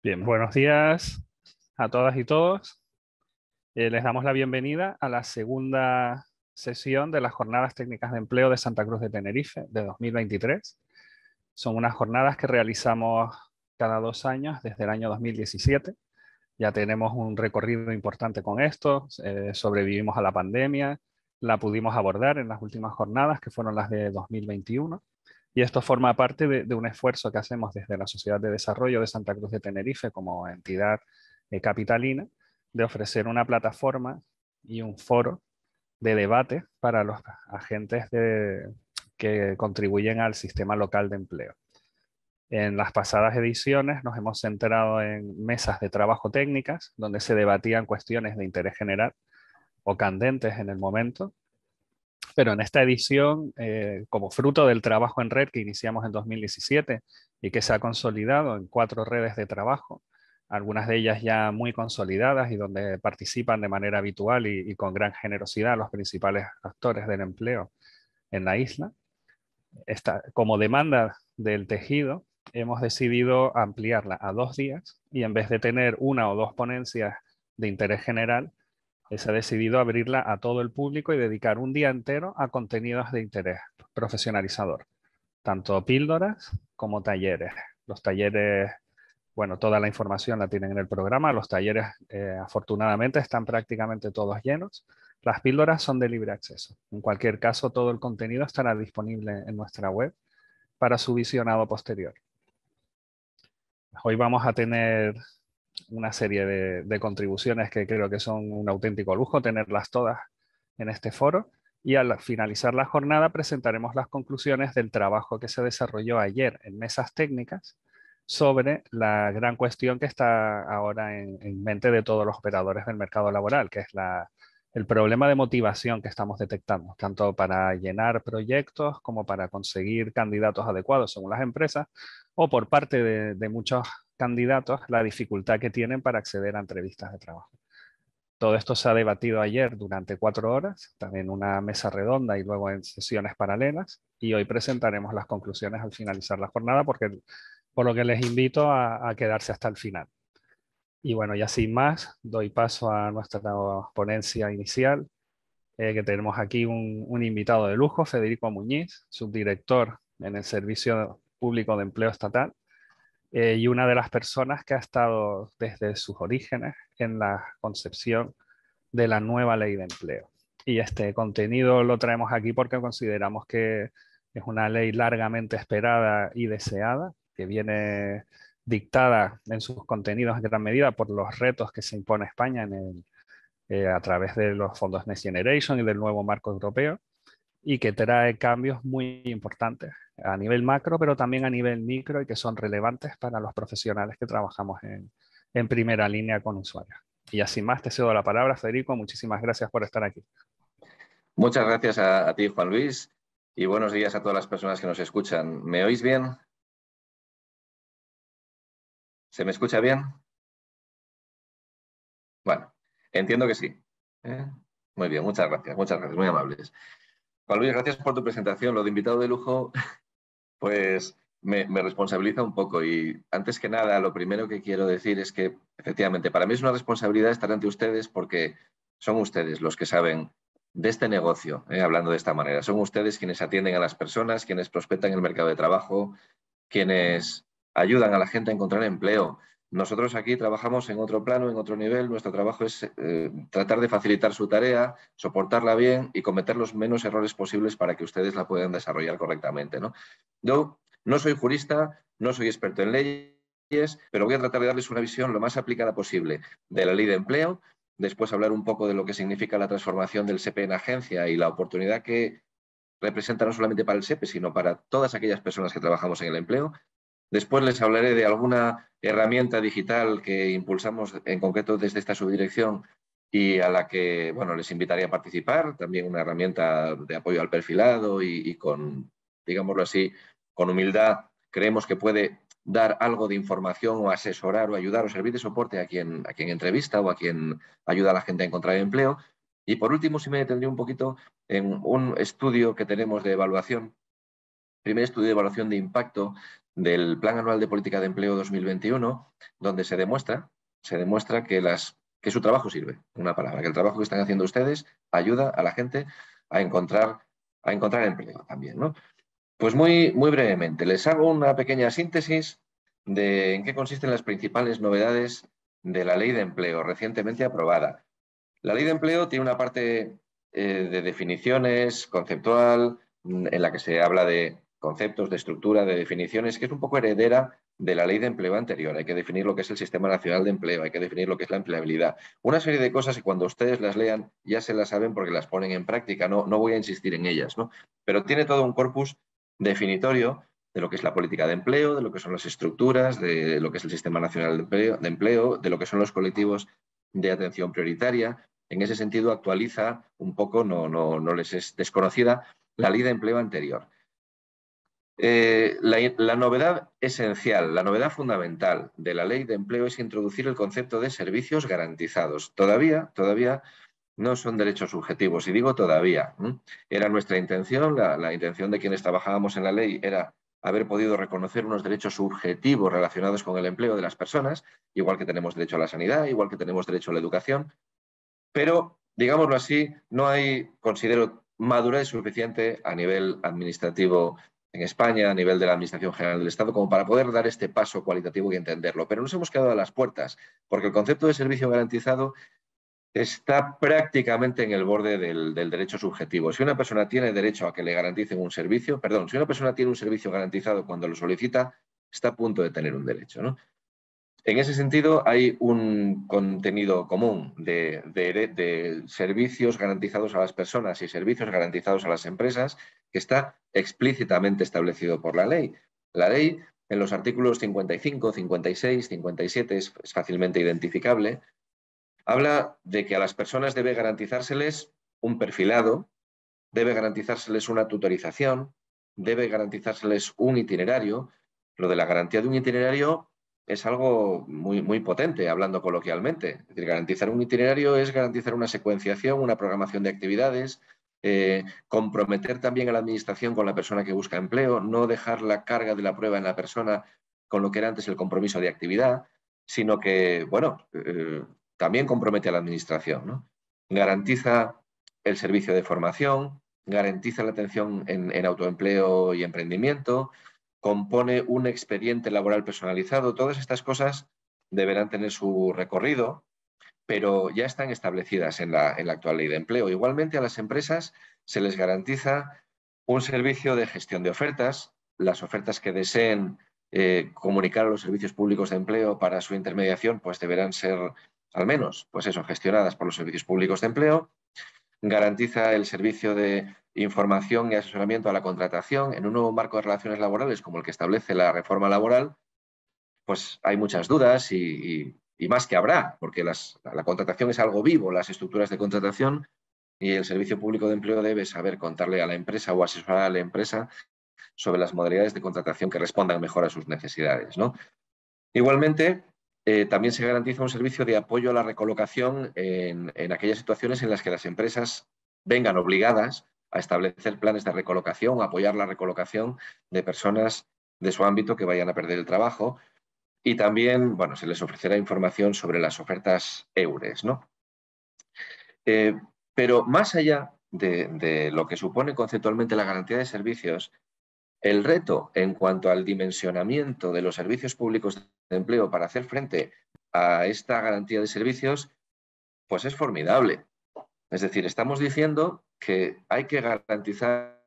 Bien, buenos días a todas y todos. Eh, les damos la bienvenida a la segunda sesión de las Jornadas Técnicas de Empleo de Santa Cruz de Tenerife de 2023. Son unas jornadas que realizamos cada dos años desde el año 2017. Ya tenemos un recorrido importante con esto, eh, sobrevivimos a la pandemia, la pudimos abordar en las últimas jornadas que fueron las de 2021 y esto forma parte de, un esfuerzo que hacemos desde la Sociedad de Desarrollo de Santa Cruz de Tenerife como entidad eh, capitalina de ofrecer una plataforma y un foro de debate para los agentes que contribuyen al sistema local de empleo. En las pasadas ediciones nos hemos centrado en mesas de trabajo técnicas donde se debatían cuestiones de interés general o candentes en el momento pero en esta edición, eh, como fruto del trabajo en red que iniciamos en 2017 y que se ha consolidado en cuatro redes de trabajo, algunas de ellas ya muy consolidadas y donde participan de manera habitual y, con gran generosidad los principales actores del empleo en la isla. como demanda del tejido, hemos decidido ampliarla a dos días y en vez de tener una o dos ponencias de interés general, se ha decidido abrirla a todo el público y dedicar un día entero a contenidos de interés profesionalizador, tanto píldoras como talleres. Los talleres, bueno, toda la información la tienen en el programa, los talleres eh, afortunadamente están prácticamente todos llenos. Las píldoras son de libre acceso. En cualquier caso, todo el contenido estará disponible en nuestra web para su visionado posterior. Hoy vamos a tener una serie de, contribuciones que creo que son un auténtico lujo tenerlas todas en este foro. Y al finalizar la jornada presentaremos las conclusiones del trabajo que se desarrolló ayer en mesas técnicas sobre la gran cuestión que está ahora en, mente de todos los operadores del mercado laboral, que es la, el problema de motivación que estamos detectando, tanto para llenar proyectos como para conseguir candidatos adecuados según las empresas o por parte de, de muchos candidatos la dificultad que tienen para acceder a entrevistas de trabajo. Todo esto se ha debatido ayer durante cuatro horas, también una mesa redonda y luego en sesiones paralelas, y hoy presentaremos las conclusiones al finalizar la jornada, porque, por lo que les invito a, quedarse hasta el final. Y bueno, ya sin más, doy paso a nuestra ponencia inicial, eh, que tenemos aquí un invitado de lujo, Federico Muñiz, subdirector en el Servicio Público de Empleo Estatal eh, y una de las personas que ha estado desde sus orígenes en la concepción de la nueva ley de empleo. Y este contenido lo traemos aquí porque consideramos que es una ley largamente esperada y deseada, que viene dictada en sus contenidos en gran medida por los retos que se impone España en eh, a través de los fondos Next Generation y del nuevo marco europeo y que trae cambios muy importantes a nivel macro, pero también a nivel micro y que son relevantes para los profesionales que trabajamos en, primera línea con usuarios. Y así más, te cedo la palabra, Federico. Muchísimas gracias por estar aquí. Muchas gracias a, ti, Juan Luis, y buenos días a todas las personas que nos escuchan. ¿Me oís bien? ¿Se me escucha bien? Bueno, entiendo que sí. ¿eh? Muy bien, muchas gracias, muchas gracias, muy amables gracias por tu presentación. Lo de invitado de lujo, pues me, responsabiliza un poco. Y antes que nada, lo primero que quiero decir es que, efectivamente, para mí es una responsabilidad estar ante ustedes porque son ustedes los que saben de este negocio, eh, hablando de esta manera. Son ustedes quienes atienden a las personas, quienes prospectan el mercado de trabajo, quienes ayudan a la gente a encontrar empleo. Nosotros aquí trabajamos en otro plano, en otro nivel. Nuestro trabajo es eh, tratar de facilitar su tarea, soportarla bien y cometer los menos errores posibles para que ustedes la puedan desarrollar correctamente. ¿no? Yo no soy jurista, no soy experto en leyes, pero voy a tratar de darles una visión lo más aplicada posible de la ley de empleo, después hablar un poco de lo que significa la transformación del SEPE en agencia y la oportunidad que representa no solamente para el SEPE, sino para todas aquellas personas que trabajamos en el empleo. Después les hablaré de alguna herramienta digital que impulsamos en concreto desde esta subdirección y a la que bueno, les invitaría a participar, también una herramienta de apoyo al perfilado y, con, digámoslo así, con humildad, creemos que puede dar algo de información o asesorar o ayudar o servir de soporte a quien, a quien entrevista o a quien ayuda a la gente a encontrar empleo. Y por último, si me detendría un poquito en un estudio que tenemos de evaluación primer estudio de evaluación de impacto del Plan Anual de Política de Empleo 2021, donde se demuestra, se demuestra que, las, que su trabajo sirve, una palabra, que el trabajo que están haciendo ustedes ayuda a la gente a encontrar, a encontrar empleo también. Pues muy, muy brevemente, les hago una pequeña síntesis de en qué consisten las principales novedades de la ley de empleo recientemente aprobada. La ley de empleo tiene una parte eh, de definiciones conceptual mm, en la que se habla de conceptos, de estructura, de definiciones, que es un poco heredera de la ley de empleo anterior. Hay que definir lo que es el Sistema Nacional de Empleo, hay que definir lo que es la empleabilidad. Una serie de cosas que cuando ustedes las lean ya se las saben porque las ponen en práctica, no, no voy a insistir en ellas, ¿no? pero tiene todo un corpus definitorio de lo que es la política de empleo, de lo que son las estructuras, de lo que es el Sistema Nacional de Empleo, de, empleo, de lo que son los colectivos de atención prioritaria. En ese sentido, actualiza un poco, no, no, no les es desconocida, la ley de empleo anterior. Eh, la, novedad esencial, la novedad fundamental de la ley de empleo es introducir el concepto de servicios garantizados. Todavía, todavía no son derechos subjetivos, y digo todavía. Era nuestra intención, la, la intención de quienes trabajábamos en la ley era haber podido reconocer unos derechos subjetivos relacionados con el empleo de las personas, igual que tenemos derecho a la sanidad, igual que tenemos derecho a la educación, pero, digámoslo así, no hay, considero, madurez suficiente a nivel administrativo en España, a nivel de la Administración General del Estado, como para poder dar este paso cualitativo y entenderlo. Pero nos hemos quedado a las puertas, porque el concepto de servicio garantizado está prácticamente en el borde del, derecho subjetivo. Si una persona tiene derecho a que le garanticen un servicio, perdón, si una persona tiene un servicio garantizado cuando lo solicita, está a punto de tener un derecho. ¿no? En ese sentido, hay un contenido común de, servicios garantizados a las personas y servicios garantizados a las empresas que está explícitamente establecido por la ley. La ley, en los artículos 55, 56, 57, es, es fácilmente identificable, habla de que a las personas debe garantizárseles un perfilado, debe garantizárseles una tutorización, debe garantizárseles un itinerario. Lo de la garantía de un itinerario es algo muy, potente, hablando coloquialmente. garantizar un itinerario es garantizar una secuenciación, una programación de actividades, eh, comprometer también a la administración con la persona que busca empleo, no dejar la carga de la prueba en la persona con lo que era antes el compromiso de actividad, sino que, bueno, eh, también compromete a la administración. ¿no? Garantiza el servicio de formación, garantiza la atención en autoempleo y emprendimiento, compone un expediente laboral personalizado. Todas estas cosas deberán tener su recorrido, pero ya están establecidas en la, actual ley de empleo. Igualmente a las empresas se les garantiza un servicio de gestión de ofertas, las ofertas que deseen eh, comunicar a los servicios públicos de empleo para su intermediación, pues deberán ser al menos, pues eso, gestionadas por los servicios públicos de empleo. Garantiza el servicio de información y asesoramiento a la contratación en un nuevo marco de relaciones laborales como el que establece la reforma laboral, pues hay muchas dudas y, más que habrá, porque la contratación es algo vivo, las estructuras de contratación y el Servicio Público de Empleo debe saber contarle a la empresa o asesorar a la empresa sobre las modalidades de contratación que respondan mejor a sus necesidades. Igualmente, eh, también se garantiza un servicio de apoyo a la recolocación en, en aquellas situaciones en las que las empresas vengan obligadas a establecer planes de recolocación, apoyar la recolocación de personas de su ámbito que vayan a perder el trabajo. Y también, bueno, se les ofrecerá información sobre las ofertas EURES, ¿no? Eh, pero más allá de, de, lo que supone conceptualmente la garantía de servicios, el reto en cuanto al dimensionamiento de los servicios públicos de empleo para hacer frente a esta garantía de servicios, pues es formidable. Es decir, estamos diciendo que hay que garantizar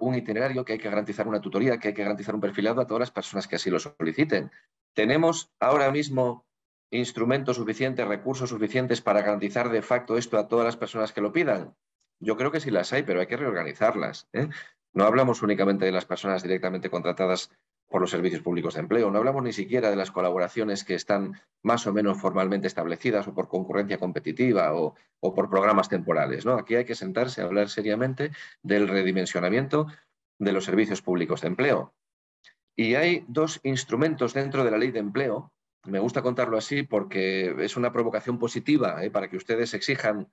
un itinerario, que hay que garantizar una tutoría, que hay que garantizar un perfilado a todas las personas que así lo soliciten. ¿Tenemos ahora mismo instrumentos suficientes, recursos suficientes para garantizar de facto esto a todas las personas que lo pidan? Yo creo que sí las hay, pero hay que reorganizarlas. ¿eh? No hablamos únicamente de las personas directamente contratadas por los servicios públicos de empleo. No hablamos ni siquiera de las colaboraciones que están más o menos formalmente establecidas o por concurrencia competitiva o, por programas temporales. ¿no? Aquí hay que sentarse a hablar seriamente del redimensionamiento de los servicios públicos de empleo. Y hay dos instrumentos dentro de la ley de empleo. Me gusta contarlo así porque es una provocación positiva ¿eh? para que ustedes exijan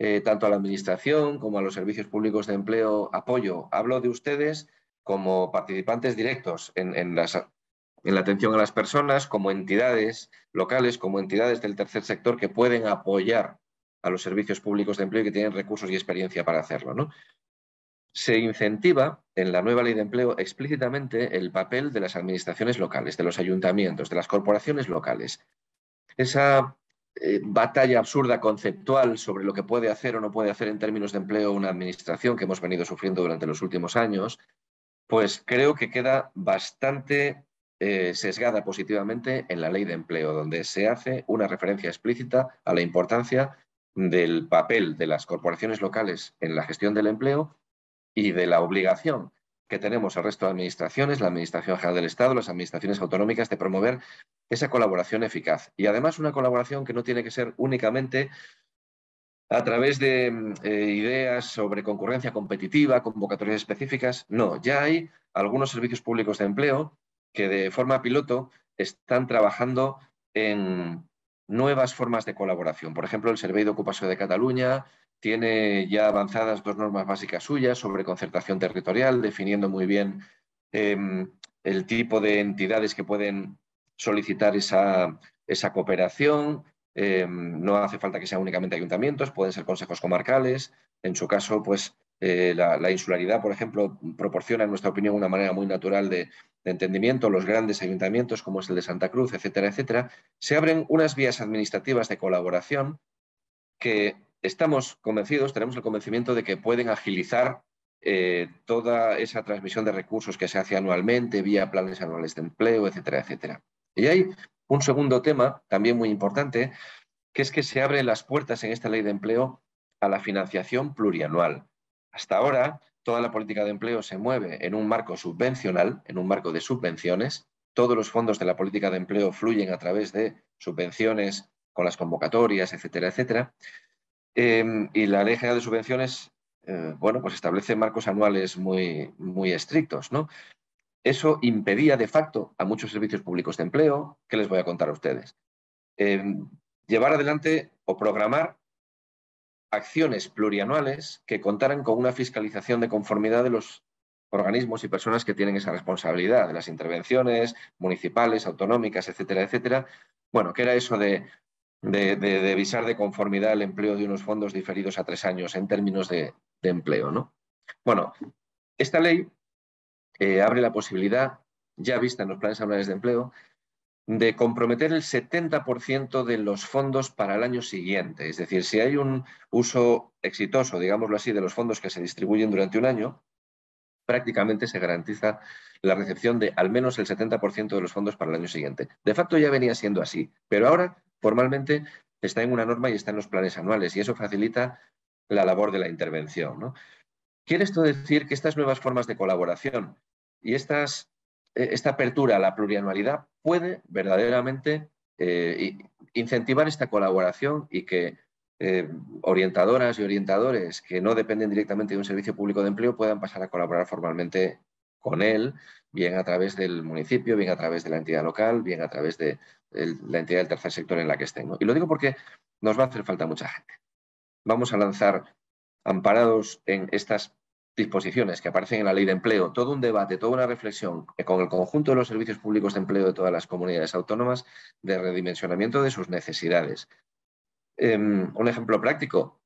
eh, tanto a la Administración como a los servicios públicos de empleo apoyo. Hablo de ustedes como participantes directos en, la atención a las personas, como entidades locales, como entidades del tercer sector que pueden apoyar a los servicios públicos de empleo y que tienen recursos y experiencia para hacerlo. Se incentiva en la nueva ley de empleo explícitamente el papel de las administraciones locales, de los ayuntamientos, de las corporaciones locales. Esa eh, batalla absurda conceptual sobre lo que puede hacer o no puede hacer en términos de empleo una administración que hemos venido sufriendo durante los últimos años pues creo que queda bastante eh, sesgada positivamente en la ley de empleo, donde se hace una referencia explícita a la importancia del papel de las corporaciones locales en la gestión del empleo y de la obligación que tenemos al resto de administraciones, la Administración General del Estado, las administraciones autonómicas, de promover esa colaboración eficaz. Y además una colaboración que no tiene que ser únicamente a través de eh, ideas sobre concurrencia competitiva, convocatorias específicas. No, ya hay algunos servicios públicos de empleo que de forma piloto están trabajando en nuevas formas de colaboración. Por ejemplo, el Servicio de Ocupación de Cataluña tiene ya avanzadas dos normas básicas suyas sobre concertación territorial, definiendo muy bien em, el tipo de entidades que pueden solicitar esa, esa cooperación, eh, no hace falta que sean únicamente ayuntamientos, pueden ser consejos comarcales. En su caso, pues eh, la, insularidad, por ejemplo, proporciona, en nuestra opinión, una manera muy natural de, entendimiento. Los grandes ayuntamientos, como es el de Santa Cruz, etcétera, etcétera, se abren unas vías administrativas de colaboración que estamos convencidos, tenemos el convencimiento de que pueden agilizar eh, toda esa transmisión de recursos que se hace anualmente vía planes anuales de empleo, etcétera, etcétera. Y hay un segundo tema, también muy importante, que es que se abren las puertas en esta ley de empleo a la financiación plurianual. Hasta ahora, toda la política de empleo se mueve en un marco subvencional, en un marco de subvenciones. Todos los fondos de la política de empleo fluyen a través de subvenciones con las convocatorias, etcétera, etcétera. Em, y la Ley General de Subvenciones, eh, bueno, pues establece marcos anuales muy, muy estrictos, ¿no? Eso impedía de facto a muchos servicios públicos de empleo, que les voy a contar a ustedes, em, llevar adelante o programar acciones plurianuales que contaran con una fiscalización de conformidad de los organismos y personas que tienen esa responsabilidad, de las intervenciones municipales, autonómicas, etcétera, etcétera. Bueno, que era eso de, visar de conformidad el empleo de unos fondos diferidos a tres años en términos de, de empleo, ¿no? Bueno, esta ley abre la posibilidad, ya vista en los planes anuales de empleo, de comprometer el 70% de los fondos para el año siguiente. Es decir, si hay un uso exitoso, digámoslo así, de los fondos que se distribuyen durante un año, prácticamente se garantiza la recepción de al menos el 70% de los fondos para el año siguiente. De facto ya venía siendo así, pero ahora formalmente está en una norma y está en los planes anuales y eso facilita la labor de la intervención. ¿no? Quiere esto decir que estas nuevas formas de colaboración y e, esta apertura a la plurianualidad puede verdaderamente eh, incentivar esta colaboración y que eh, orientadoras y orientadores que no dependen directamente de un servicio público de empleo puedan pasar a colaborar formalmente con él, bien a través del municipio, bien a través de la entidad local, bien a través de la entidad del tercer sector en la que estén. Y lo digo porque nos va a hacer falta mucha gente. Vamos a lanzar amparados en estas disposiciones que aparecen en la ley de empleo, todo un debate, toda una reflexión con el conjunto de los servicios públicos de empleo de todas las comunidades autónomas de redimensionamiento de sus necesidades. Em, un ejemplo práctico,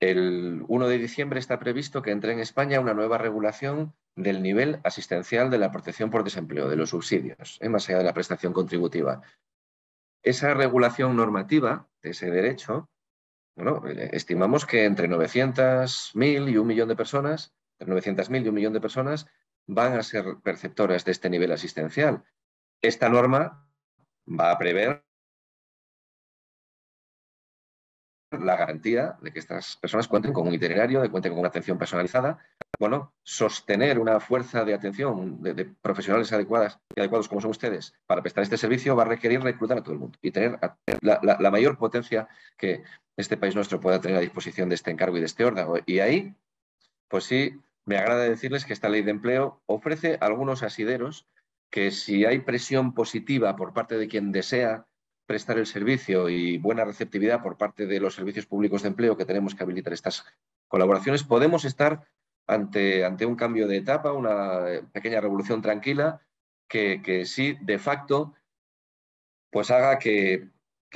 el 1 de diciembre está previsto que entre en España una nueva regulación del nivel asistencial de la protección por desempleo, de los subsidios, ¿eh? más allá de la prestación contributiva. Esa regulación normativa de ese derecho bueno, eh, estimamos que entre 900.000 y un millón de personas, entre 900.000 y un millón de personas van a ser perceptoras de este nivel asistencial. Esta norma va a prever la garantía de que estas personas cuenten con un itinerario, de cuenten con una atención personalizada. Bueno, sostener una fuerza de atención de, profesionales adecuadas y adecuados como son ustedes para prestar este servicio va a requerir reclutar a todo el mundo y tener la, la, mayor potencia que este país nuestro pueda tener a disposición de este encargo y de este órgano. Y ahí, pues sí, me agrada decirles que esta ley de empleo ofrece algunos asideros que si hay presión positiva por parte de quien desea prestar el servicio y buena receptividad por parte de los servicios públicos de empleo que tenemos que habilitar estas colaboraciones, podemos estar ante, ante un cambio de etapa, una eh, pequeña revolución tranquila que, sí, de facto, pues haga que,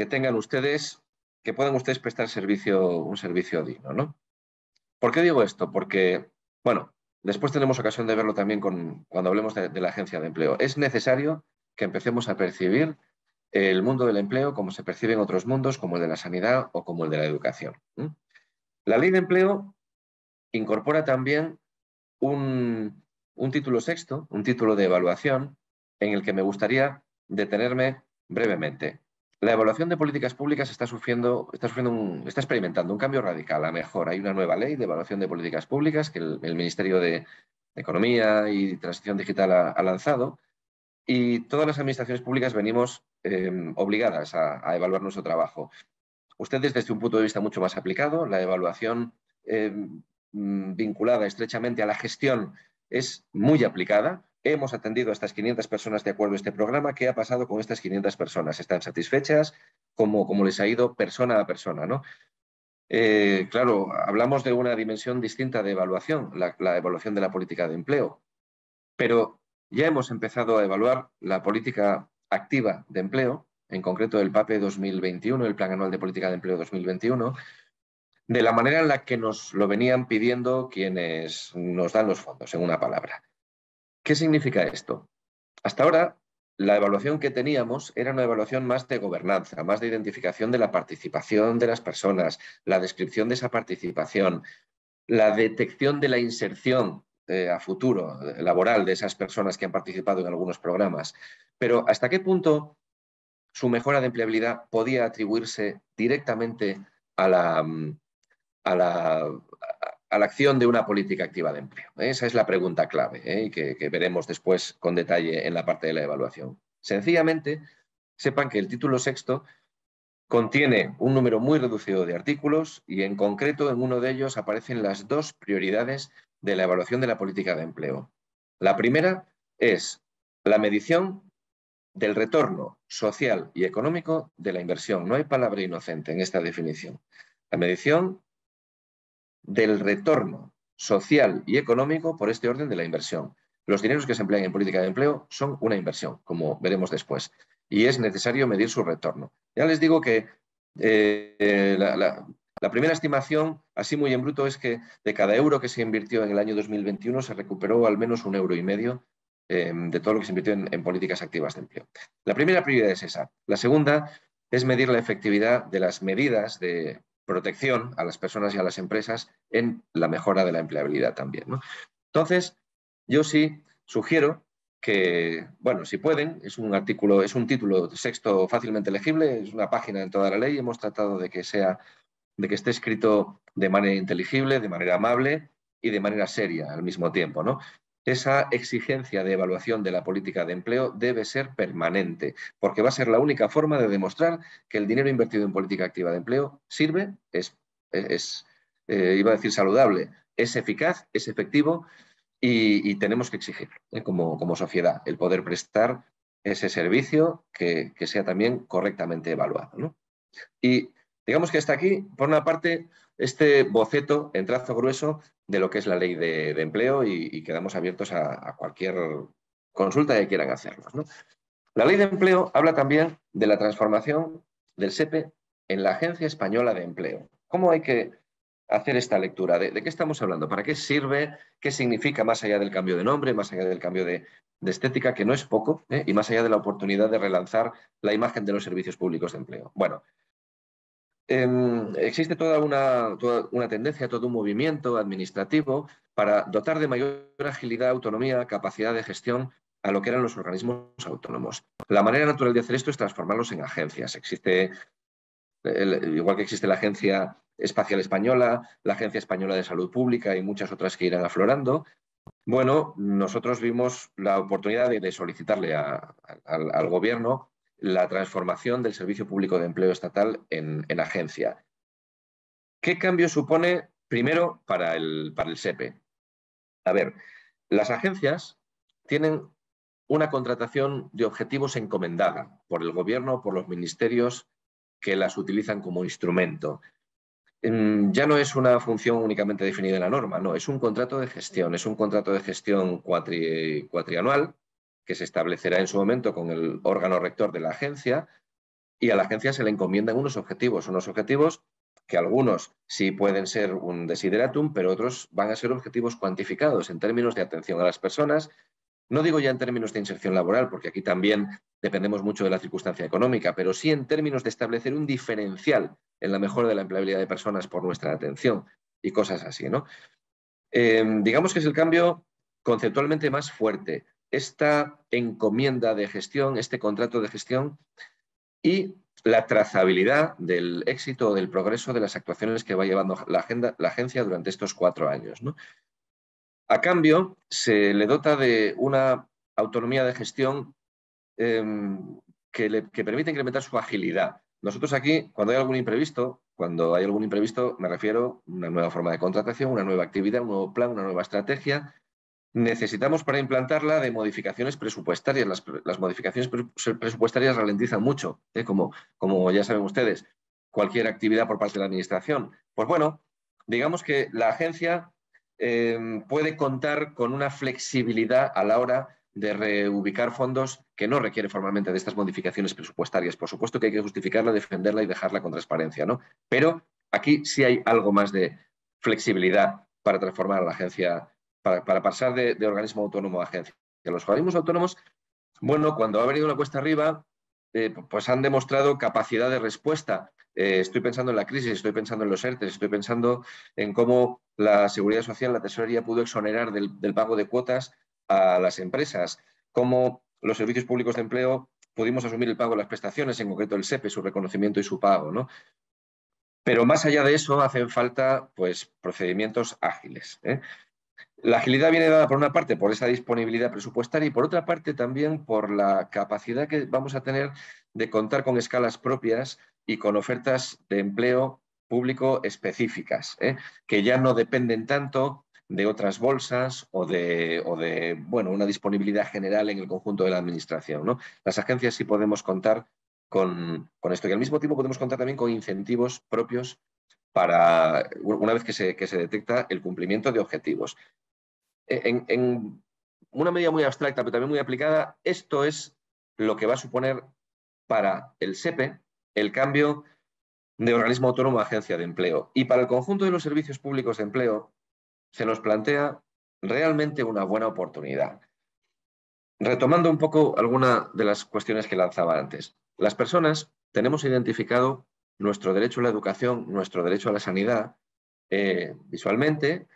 tengan ustedes, que puedan ustedes prestar servicio, un servicio digno. ¿no? ¿Por qué digo esto? Porque, bueno, después tenemos ocasión de verlo también con, cuando hablemos de la agencia de empleo. Es necesario que empecemos a percibir el mundo del empleo como se percibe en otros mundos, como el de la sanidad o como el de la educación. La ley de empleo incorpora también un, título sexto, un título de evaluación, en el que me gustaría detenerme brevemente. La evaluación de políticas públicas está sufriendo, está, está experimentando un cambio radical, a mejor. Hay una nueva ley de evaluación de políticas públicas que el, Ministerio de Economía y Transición Digital ha lanzado, y todas las administraciones públicas venimos em, obligadas a, evaluar nuestro trabajo. Ustedes desde un punto de vista mucho más aplicado, la evaluación em, mm, vinculada estrechamente a la gestión es muy aplicada. Hemos atendido a estas 500 personas de acuerdo a este programa. ¿Qué ha pasado con estas 500 personas? ¿Están satisfechas? ¿Cómo, les ha ido persona a persona? Eh, claro, hablamos de una dimensión distinta de evaluación, la, la evaluación de la política de empleo. Pero ya hemos empezado a evaluar la política activa de empleo, en concreto el PAPE 2021, el Plan Anual de Política de Empleo 2021, de la manera en la que nos lo venían pidiendo quienes nos dan los fondos, en una palabra. ¿Qué significa esto? Hasta ahora, la evaluación que teníamos era una evaluación más de gobernanza, más de identificación de la participación de las personas, la descripción de esa participación, la detección de la inserción eh, a futuro eh, laboral de esas personas que han participado en algunos programas, pero ¿hasta qué punto su mejora de empleabilidad podía atribuirse directamente a la, mm, a la, acción de una política activa de empleo? ¿Eh? Esa es la pregunta clave y que, veremos después con detalle en la parte de la evaluación. Sencillamente, sepan que el título sexto contiene un número muy reducido de artículos y en concreto en uno de ellos aparecen las dos prioridades de la evaluación de la política de empleo. La primera es la medición del retorno social y económico de la inversión. No hay palabra inocente en esta definición. La medición del retorno social y económico por este orden de la inversión. Los dineros que se emplean en política de empleo son una inversión, como veremos después, y es necesario medir su retorno. Ya les digo que eh, la, la primera estimación, así muy en bruto, es que de cada euro que se invirtió en el año 2021 se recuperó al menos un euro y medio em, de todo lo que se invirtió en, políticas activas de empleo. La primera prioridad es esa. La segunda es medir la efectividad de las medidas de protección a las personas y a las empresas en la mejora de la empleabilidad también. Entonces, yo sí sugiero que, bueno, si pueden, es un artículo, es un título sexto fácilmente legible, es una página en toda la ley, hemos tratado de que sea de que esté escrito de manera inteligible, de manera amable y de manera seria al mismo tiempo. ¿no? Esa exigencia de evaluación de la política de empleo debe ser permanente, porque va a ser la única forma de demostrar que el dinero invertido en política activa de empleo sirve, es, eh, iba a decir saludable, es eficaz, es efectivo y, tenemos que exigir ¿eh? como, sociedad el poder prestar ese servicio que, sea también correctamente evaluado. ¿no? Y Digamos que hasta aquí, por una parte, este boceto en trazo grueso de lo que es la ley de, empleo y, quedamos abiertos a, cualquier consulta que quieran hacernos. La ley de empleo habla también de la transformación del SEPE en la Agencia Española de Empleo. ¿Cómo hay que hacer esta lectura? ¿De, qué estamos hablando? ¿Para qué sirve? ¿Qué significa más allá del cambio de nombre, más allá del cambio de, estética, que no es poco, ¿eh? y más allá de la oportunidad de relanzar la imagen de los servicios públicos de empleo? Bueno, Em, existe toda una, una tendencia, todo un movimiento administrativo para dotar de mayor agilidad, autonomía, capacidad de gestión a lo que eran los organismos autónomos. La manera natural de hacer esto es transformarlos en agencias. Existe, igual que existe la Agencia Espacial Española, la Agencia Española de Salud Pública y muchas otras que irán aflorando, bueno, nosotros vimos la oportunidad de, solicitarle al, gobierno la transformación del Servicio Público de Empleo Estatal en, agencia. ¿Qué cambio supone, primero, para el, para el SEPE? E? A ver, las agencias tienen una contratación de objetivos encomendada por el gobierno por los ministerios que las utilizan como instrumento. Mm, ya no es una función únicamente definida en la norma, no, es un contrato de gestión, es un contrato de gestión cuatri, cuatrianual que se establecerá en su momento con el órgano rector de la agencia, y a la agencia se le encomiendan unos objetivos, unos objetivos que algunos sí pueden ser un desideratum, pero otros van a ser objetivos cuantificados en términos de atención a las personas. No digo ya en términos de inserción laboral, porque aquí también dependemos mucho de la circunstancia económica, pero sí en términos de establecer un diferencial en la mejora de la empleabilidad de personas por nuestra atención y cosas así. ¿no? Eh, digamos que es el cambio conceptualmente más fuerte esta encomienda de gestión, este contrato de gestión y la trazabilidad del éxito o del progreso de las actuaciones que va llevando la, agencia durante estos cuatro años. A cambio, se le dota de una autonomía de gestión em, que, le, que permite incrementar su agilidad. Nosotros aquí, cuando hay algún imprevisto, cuando hay algún imprevisto, me refiero a una nueva forma de contratación, una nueva actividad, un nuevo plan, una nueva estrategia, necesitamos para implantarla de modificaciones presupuestarias. Las, modificaciones presupuestarias ralentizan mucho, ¿eh? como, como ya saben ustedes, cualquier actividad por parte de la Administración. Pues bueno, digamos que la agencia em, puede contar con una flexibilidad a la hora de reubicar fondos que no requiere formalmente de estas modificaciones presupuestarias. Por supuesto que hay que justificarla, defenderla y dejarla con transparencia, ¿no? Pero aquí sí hay algo más de flexibilidad para transformar a la agencia para, pasar de, organismo autónomo a agencia. Los organismos autónomos, bueno, cuando ha venido una cuesta arriba, eh, pues han demostrado capacidad de respuesta. Eh, estoy pensando en la crisis, estoy pensando en los ERTES, estoy pensando en cómo la Seguridad Social, la Tesorería, pudo exonerar del, pago de cuotas a las empresas, cómo los servicios públicos de empleo pudimos asumir el pago de las prestaciones, en concreto el SEPE, su reconocimiento y su pago. ¿no? Pero más allá de eso, hacen falta pues, procedimientos ágiles. ¿eh? La agilidad viene dada por una parte por esa disponibilidad presupuestaria y por otra parte también por la capacidad que vamos a tener de contar con escalas propias y con ofertas de empleo público específicas, ¿eh? que ya no dependen tanto de otras bolsas o de, bueno, una disponibilidad general en el conjunto de la administración. ¿no? Las agencias sí podemos contar con, con, esto y al mismo tiempo podemos contar también con incentivos propios para, una vez que se, que se detecta el cumplimiento de objetivos en, una medida muy abstracta, pero también muy aplicada, esto es lo que va a suponer para el SEPE el cambio de organismo autónomo a agencia de empleo. Y para el conjunto de los servicios públicos de empleo se nos plantea realmente una buena oportunidad. Retomando un poco alguna de las cuestiones que lanzaba antes. Las personas tenemos identificado nuestro derecho a la educación, nuestro derecho a la sanidad eh, visualmente,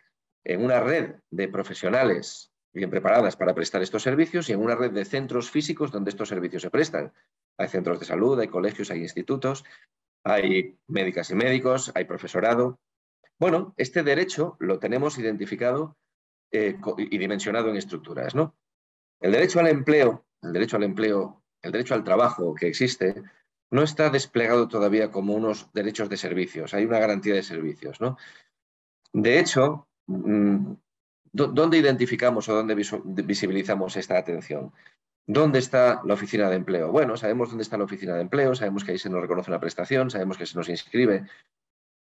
en una red de profesionales bien preparadas para prestar estos servicios y en una red de centros físicos donde estos servicios se prestan. Hay centros de salud, hay colegios, hay institutos, hay médicas y médicos, hay profesorado. Bueno, este derecho lo tenemos identificado eh, y dimensionado en estructuras, ¿no? El derecho al empleo, el derecho al empleo, el derecho al trabajo que existe, no está desplegado todavía como unos derechos de servicios, hay una garantía de servicios, ¿no? De hecho, Mm, ¿dónde identificamos o dónde visibilizamos esta atención? ¿Dónde está la oficina de empleo? Bueno, sabemos dónde está la oficina de empleo, sabemos que ahí se nos reconoce una prestación, sabemos que se nos inscribe.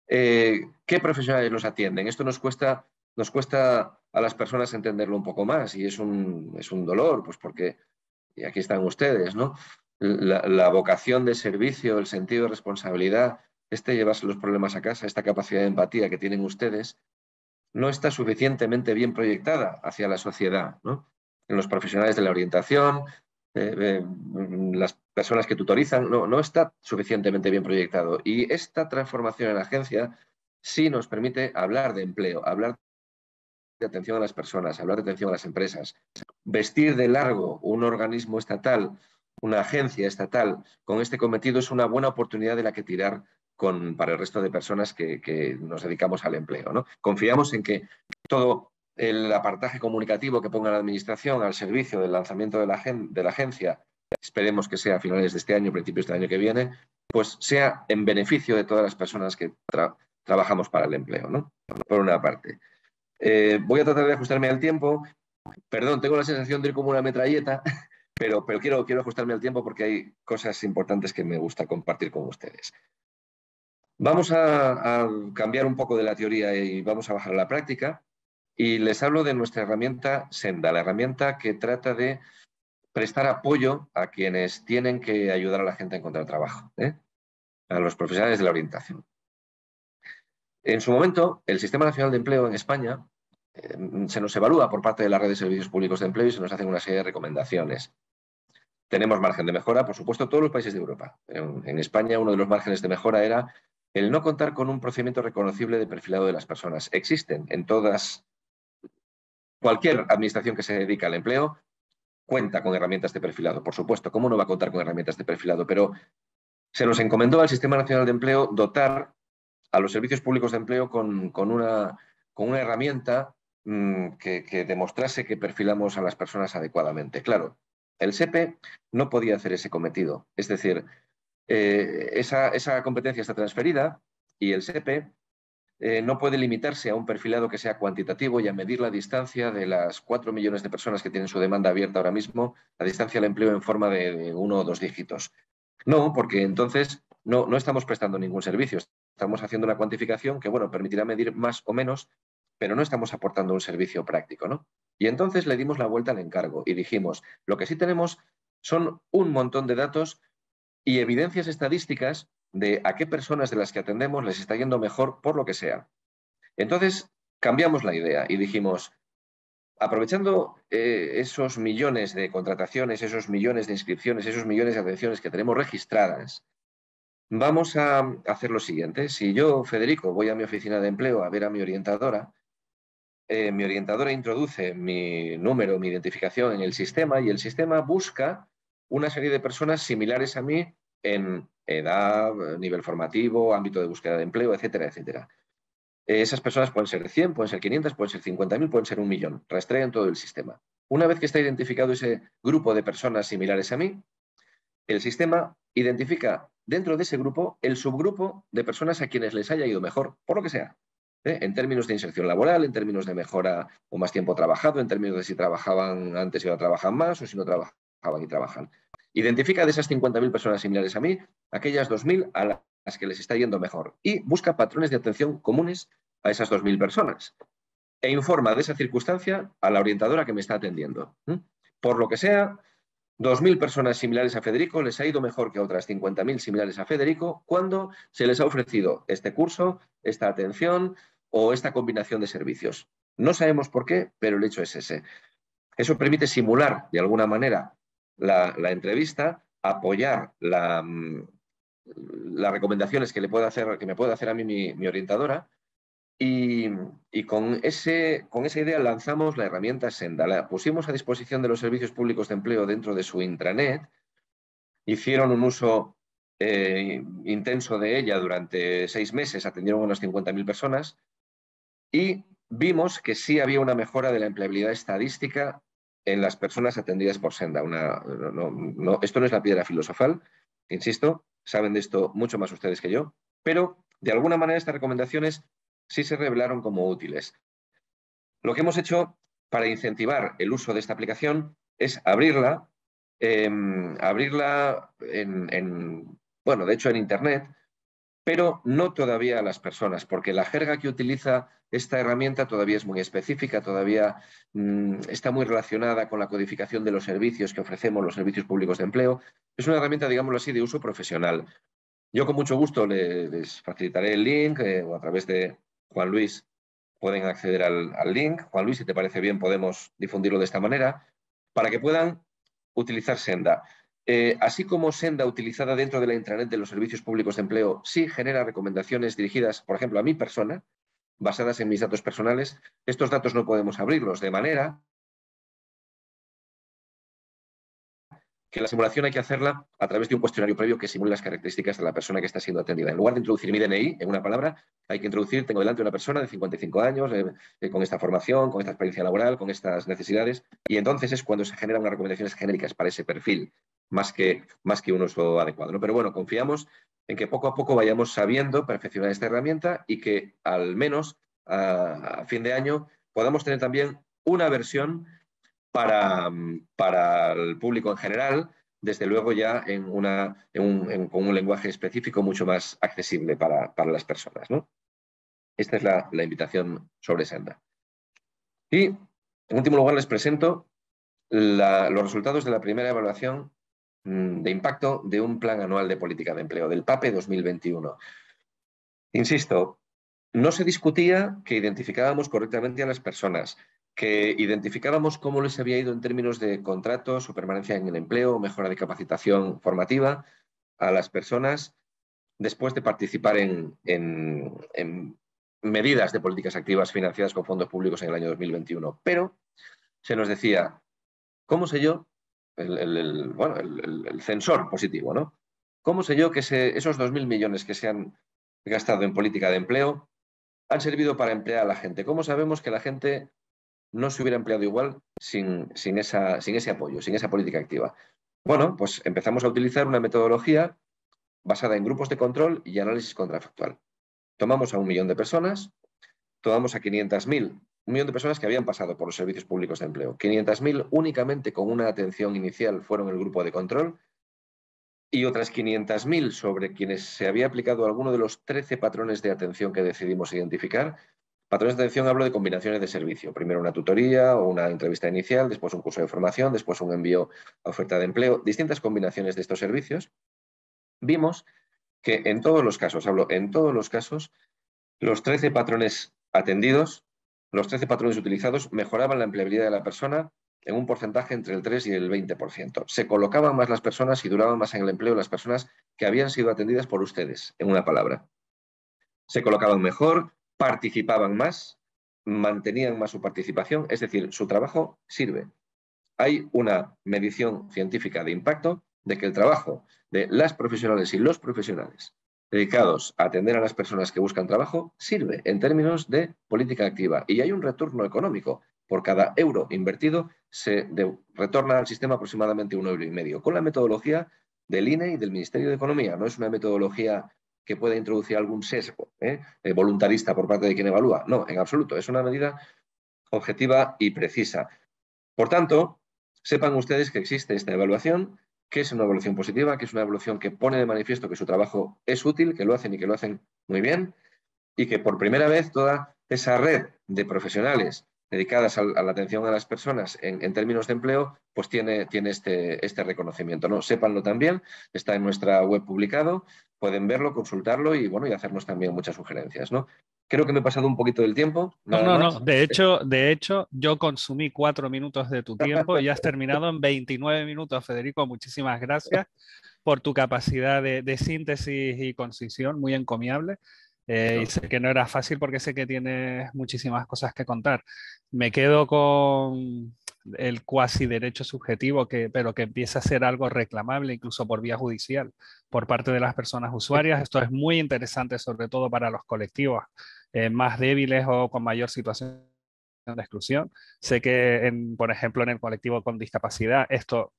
Eh, ¿Qué profesionales nos atienden? Esto nos cuesta, nos cuesta a las personas entenderlo un poco más y es un, dolor, pues porque, y aquí están ustedes, ¿no? La, la vocación de servicio, el sentido de responsabilidad, este llevarse los problemas a casa, esta capacidad de empatía que tienen ustedes, no está suficientemente bien proyectada hacia la sociedad, ¿no? en los profesionales de la orientación, eh, eh, mm, las personas que tutorizan, no, no está suficientemente bien proyectado. Y esta transformación en la agencia sí nos permite hablar de empleo, hablar de atención a las personas, hablar de atención a las empresas, vestir de largo un organismo estatal, una agencia estatal con este cometido es una buena oportunidad de la que tirar para el resto de personas que, nos dedicamos al empleo. Confiamos en que todo el apartaje comunicativo que ponga la Administración al servicio del lanzamiento de la, agencia, esperemos que sea a finales de este año, principios del año que viene, pues sea en beneficio de todas las personas que trabajamos para el empleo, por una parte. Eh, voy a tratar de ajustarme al tiempo. Perdón, tengo la sensación de ir como una metralleta, pero, quiero ajustarme al tiempo porque hay cosas importantes que me gusta compartir con ustedes. Vamos a, cambiar un poco de la teoría y vamos a bajar a la práctica. Y les hablo de nuestra herramienta Senda, la herramienta que trata de prestar apoyo a quienes tienen que ayudar a la gente a encontrar trabajo, ¿eh? a los profesionales de la orientación. En su momento, el Sistema Nacional de Empleo en España eh, se nos evalúa por parte de la red de servicios públicos de empleo y se nos hacen una serie de recomendaciones. Tenemos margen de mejora, por supuesto, todos los países de Europa. en España uno de los márgenes de mejora era el no contar con un procedimiento reconocible de perfilado de las personas. Existen en todas, cualquier administración que se dedica al empleo cuenta con herramientas de perfilado, por supuesto. ¿Cómo no va a contar con herramientas de perfilado? Pero se nos encomendó al Sistema Nacional de Empleo dotar a los servicios públicos de empleo con, una, herramienta mm, que, que demostrase que perfilamos a las personas adecuadamente. Claro, el SEPE no podía hacer ese cometido. Es decir, eh, esa, competencia está transferida y el SEPE eh, no puede limitarse a un perfilado que sea cuantitativo y a medir la distancia de las cuatro millones de personas que tienen su demanda abierta ahora mismo, la distancia al empleo en forma de, uno o dos dígitos. No, porque entonces no, no estamos prestando ningún servicio, estamos haciendo una cuantificación que, bueno, permitirá medir más o menos, pero no estamos aportando un servicio práctico, ¿no? Y entonces le dimos la vuelta al encargo y dijimos, lo que sí tenemos son un montón de datos y evidencias estadísticas de a qué personas de las que atendemos les está yendo mejor por lo que sea. Entonces cambiamos la idea y dijimos, aprovechando eh, esos millones de contrataciones, esos millones de inscripciones, esos millones de atenciones que tenemos registradas, vamos a hacer lo siguiente. Si yo, Federico, voy a mi oficina de empleo a ver a mi orientadora, eh, mi orientadora introduce mi número, mi identificación en el sistema y el sistema busca una serie de personas similares a mí en edad, nivel formativo, ámbito de búsqueda de empleo, etcétera, etcétera. Eh, esas personas pueden ser 100, pueden ser 500, pueden ser 50.000, pueden ser un millón. Rastrean todo el sistema. Una vez que está identificado ese grupo de personas similares a mí, el sistema identifica dentro de ese grupo el subgrupo de personas a quienes les haya ido mejor, por lo que sea. ¿eh? En términos de inserción laboral, en términos de mejora o más tiempo trabajado, en términos de si trabajaban antes y ahora trabajan más, o si no trabajan y trabajan. Identifica de esas 50.000 personas similares a mí, aquellas 2.000 a las que les está yendo mejor y busca patrones de atención comunes a esas 2.000 personas e informa de esa circunstancia a la orientadora que me está atendiendo. Por lo que sea, 2.000 personas similares a Federico les ha ido mejor que otras 50.000 similares a Federico cuando se les ha ofrecido este curso, esta atención o esta combinación de servicios. No sabemos por qué, pero el hecho es ese. Eso permite simular, de alguna manera, la, entrevista, apoyar mm, las recomendaciones que, le puedo hacer, que me puede hacer a mí mi, orientadora. Y, con, ese, con esa idea lanzamos la herramienta Senda. La pusimos a disposición de los servicios públicos de empleo dentro de su intranet. Hicieron un uso eh, intenso de ella durante seis meses, atendieron a unas 50.000 personas y vimos que sí había una mejora de la empleabilidad estadística en las personas atendidas por senda. Una, no, esto no es la piedra filosofal, insisto, saben de esto mucho más ustedes que yo, pero de alguna manera estas recomendaciones sí se revelaron como útiles. Lo que hemos hecho para incentivar el uso de esta aplicación es abrirla, em, abrirla en, bueno, de hecho en Internet, pero no todavía a las personas, porque la jerga que utiliza esta herramienta todavía es muy específica, todavía mm, está muy relacionada con la codificación de los servicios que ofrecemos, los servicios públicos de empleo. Es una herramienta, digámoslo así, de uso profesional. Yo con mucho gusto les, facilitaré el link eh, o a través de Juan Luis pueden acceder al, al, link. Juan Luis, si te parece bien, podemos difundirlo de esta manera para que puedan utilizar Senda. Eh, así como Senda, utilizada dentro de la intranet de los servicios públicos de empleo, sí genera recomendaciones dirigidas, por ejemplo, a mi persona, basadas en mis datos personales, estos datos no podemos abrirlos, de manera que la simulación hay que hacerla a través de un cuestionario previo que simule las características de la persona que está siendo atendida. En lugar de introducir mi DNI en una palabra, hay que introducir, tengo delante una persona de 55 años, eh, eh, con esta formación, con esta experiencia laboral, con estas necesidades, y entonces es cuando se generan unas recomendaciones genéricas para ese perfil más que, más que un uso adecuado. Pero bueno, confiamos en que poco a poco vayamos sabiendo perfeccionar esta herramienta y que al menos ah, a, fin de año podamos tener también una versión para, el público en general, desde luego ya en una, en un, con un lenguaje específico mucho más accesible para, las personas. Esta es la, invitación sobre Senda. Y en último lugar les presento los resultados de la primera evaluación Mm, de impacto de un plan anual de política de empleo, del PAPE 2021. Insisto, no se discutía que identificábamos correctamente a las personas, que identificábamos cómo les había ido en términos de contratos o permanencia en el empleo, mejora de capacitación formativa a las personas después de participar en, medidas de políticas activas financiadas con fondos públicos en el año 2021. Pero se nos decía, ¿cómo sé yo el, bueno, el, censor positivo, ¿no? ¿Cómo sé yo que esos 2.000 millones que se han gastado en política de empleo han servido para emplear a la gente? ¿Cómo sabemos que la gente no se hubiera empleado igual sin, sin, esa, sin ese apoyo, sin esa política activa? Bueno, pues empezamos a utilizar una metodología basada en grupos de control y análisis contrafactual. Tomamos a un millón de personas, tomamos a 500.000 un millón de personas que habían pasado por los servicios públicos de empleo. 500.000 únicamente con una atención inicial fueron el grupo de control y otras 500.000 sobre quienes se había aplicado alguno de los 13 patrones de atención que decidimos identificar. Patrones de atención hablo de combinaciones de servicio. Primero una tutoría o una entrevista inicial, después un curso de formación, después un envío a oferta de empleo, distintas combinaciones de estos servicios. Vimos que en todos los casos, hablo en todos los casos, los 13 patrones atendidos los 13 patrones utilizados mejoraban la empleabilidad de la persona en un porcentaje entre el 3 y el 20%. Se colocaban más las personas y duraban más en el empleo las personas que habían sido atendidas por ustedes, en una palabra. Se colocaban mejor, participaban más, mantenían más su participación, es decir, su trabajo sirve. Hay una medición científica de impacto de que el trabajo de las profesionales y los profesionales dedicados a atender a las personas que buscan trabajo sirve en términos de política activa y hay un retorno económico. Por cada euro invertido se retorna al sistema aproximadamente un euro y medio, con la metodología del INE y del Ministerio de Economía. No es una metodología que pueda introducir algún sesgo ¿eh? Eh, voluntarista por parte de quien evalúa. No, en absoluto. Es una medida objetiva y precisa. Por tanto, sepan ustedes que existe esta evaluación que es una evolución positiva, que es una evolución que pone de manifiesto que su trabajo es útil, que lo hacen y que lo hacen muy bien, y que por primera vez toda esa red de profesionales dedicadas a, la atención a las personas en, términos de empleo, pues tiene, tiene este, este, reconocimiento. ¿no? Sépanlo también, está en nuestra web publicado, pueden verlo, consultarlo y, bueno, y hacernos también muchas sugerencias. ¿no? Creo que me he pasado un poquito del tiempo. No, no, no. De hecho, de hecho, yo consumí cuatro minutos de tu tiempo y has terminado en 29 minutos, Federico. Muchísimas gracias por tu capacidad de síntesis y concisión, muy encomiable. Eh, y sé que no era fácil porque sé que tienes muchísimas cosas que contar. Me quedo con el cuasi derecho subjetivo, que, pero que empieza a ser algo reclamable incluso por vía judicial por parte de las personas usuarias. Esto es muy interesante, sobre todo para los colectivos eh, más débiles o con mayor situación de exclusión. Sé que, por ejemplo, en el colectivo con discapacidad, esto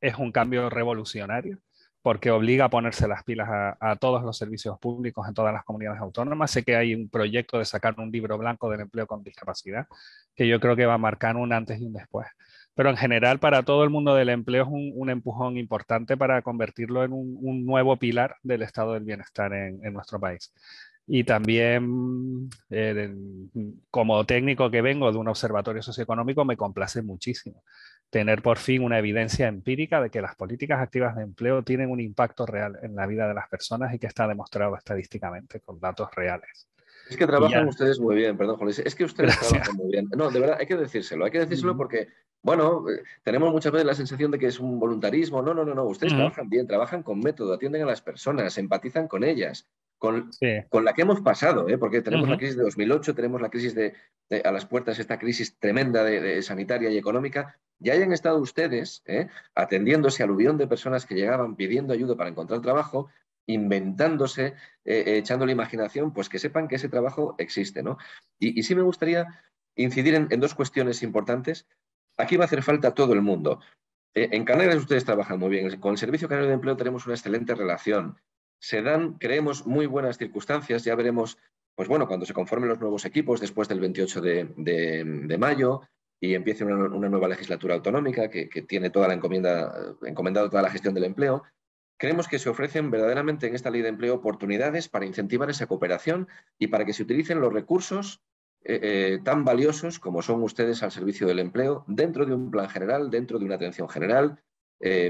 es un cambio revolucionario porque obliga a ponerse las pilas a, todos los servicios públicos en todas las comunidades autónomas. Sé que hay un proyecto de sacar un libro blanco del empleo con discapacidad, que yo creo que va a marcar un antes y un después. Pero en general, para todo el mundo del empleo es un, empujón importante para convertirlo en un, nuevo pilar del estado del bienestar en, nuestro país. Y también, eh, como técnico que vengo de un observatorio socioeconómico, me complace muchísimo tener por fin una evidencia empírica de que las políticas activas de empleo tienen un impacto real en la vida de las personas y que está demostrado estadísticamente con datos reales. Es que trabajan ustedes muy bien, perdón, Es que ustedes trabajan muy bien. No, de verdad, hay que decírselo. Hay que decírselo porque, bueno, eh, tenemos muchas veces la sensación de que es un voluntarismo. No, no, no, no. Ustedes trabajan bien, trabajan con método, atienden a las personas, empatizan con ellas con, la que hemos pasado, ¿eh? porque tenemos la crisis de 2008, tenemos la crisis de, a las puertas, esta crisis tremenda de, sanitaria y económica, ya hayan estado ustedes ¿eh? atendiéndose al aluvión de personas que llegaban pidiendo ayuda para encontrar trabajo, inventándose, eh, eh, echando la imaginación, pues que sepan que ese trabajo existe. ¿no? Y, sí me gustaría incidir en, dos cuestiones importantes. Aquí va a hacer falta todo el mundo. en Canarias ustedes trabajan muy bien. Con el Servicio Canario de Empleo tenemos una excelente relación se dan, creemos, muy buenas circunstancias. Ya veremos, pues bueno, cuando se conformen los nuevos equipos después del 28 de, mayo y empiece una, nueva legislatura autonómica que, tiene toda la encomienda, eh, encomendado toda la gestión del empleo, creemos que se ofrecen verdaderamente en esta ley de empleo oportunidades para incentivar esa cooperación y para que se utilicen los recursos eh, eh, tan valiosos como son ustedes al servicio del empleo dentro de un plan general, dentro de una atención general,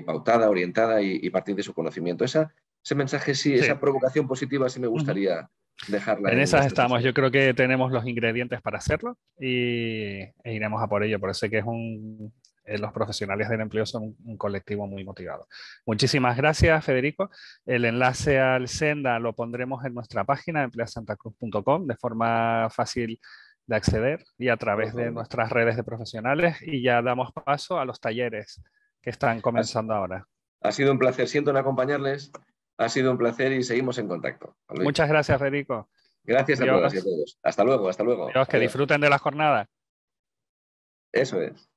pautada, orientada y, y, partir de su conocimiento. Esa ese mensaje, sí, esa provocación positiva, sí me gustaría dejarla. En, esas estamos, yo creo que tenemos los ingredientes para hacerlo y e iremos a por ello. Por eso que es un, eh, los profesionales del empleo son un colectivo muy motivado. Muchísimas gracias, Federico. El enlace al Senda lo pondremos en nuestra página empleasantacruz.com de forma fácil de acceder y a través de nuestras redes de profesionales y ya damos paso a los talleres que están comenzando ahora. Ha sido un placer siento en acompañarles ha sido un placer y seguimos en contacto. Muchas gracias, Federico. Gracias a y a todos. Hasta luego, hasta luego. que disfruten de la jornada. Eso es.